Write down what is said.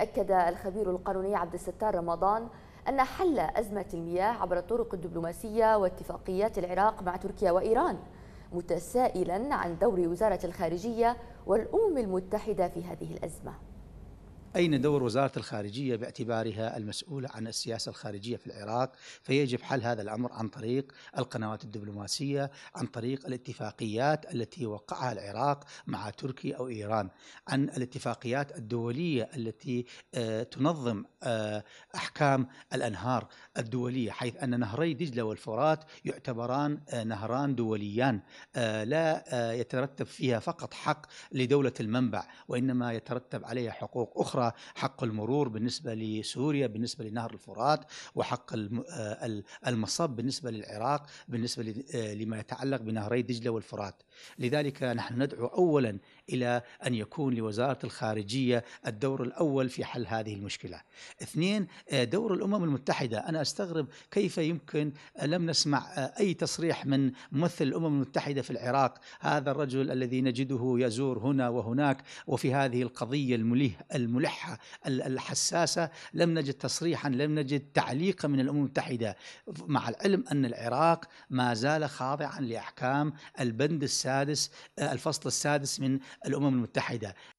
أكد الخبير القانوني عبد الستار رمضان أن حل أزمة المياه عبر الطرق الدبلوماسية واتفاقيات العراق مع تركيا وإيران متسائلا عن دور وزارة الخارجية والأمم المتحدة في هذه الأزمة أين دور وزارة الخارجية باعتبارها المسؤولة عن السياسة الخارجية في العراق فيجب حل هذا الأمر عن طريق القنوات الدبلوماسية عن طريق الاتفاقيات التي وقعها العراق مع تركيا أو إيران عن الاتفاقيات الدولية التي آه، تنظم آه، أحكام الأنهار الدولية حيث أن نهري دجلة والفرات يعتبران آه، نهران دوليان لا يترتب فيها فقط حق لدولة المنبع وإنما يترتب عليها حقوق أخرى حق المرور بالنسبة لسوريا بالنسبة لنهر الفرات وحق آه، المصب بالنسبة للعراق بالنسبة آه، لما يتعلق بنهري دجلة والفرات لذلك نحن ندعو أولا إلى أن يكون لوزارة الخارجية الدور الأول في حل هذه المشكلة اثنين آه، دور الأمم المتحدة أنا أستغرب كيف يمكن لم نسمع أي تصريح من ممثل الأمم المتحدة في العراق هذا الرجل الذي نجده يزور هنا وهناك وفي هذه القضية المليه الملحة الصحة الحساسة لم نجد تصريحا لم نجد تعليقا من الأمم المتحدة مع العلم أن العراق ما زال خاضعا لأحكام البند السادس آه، الفصل السادس من الأمم المتحدة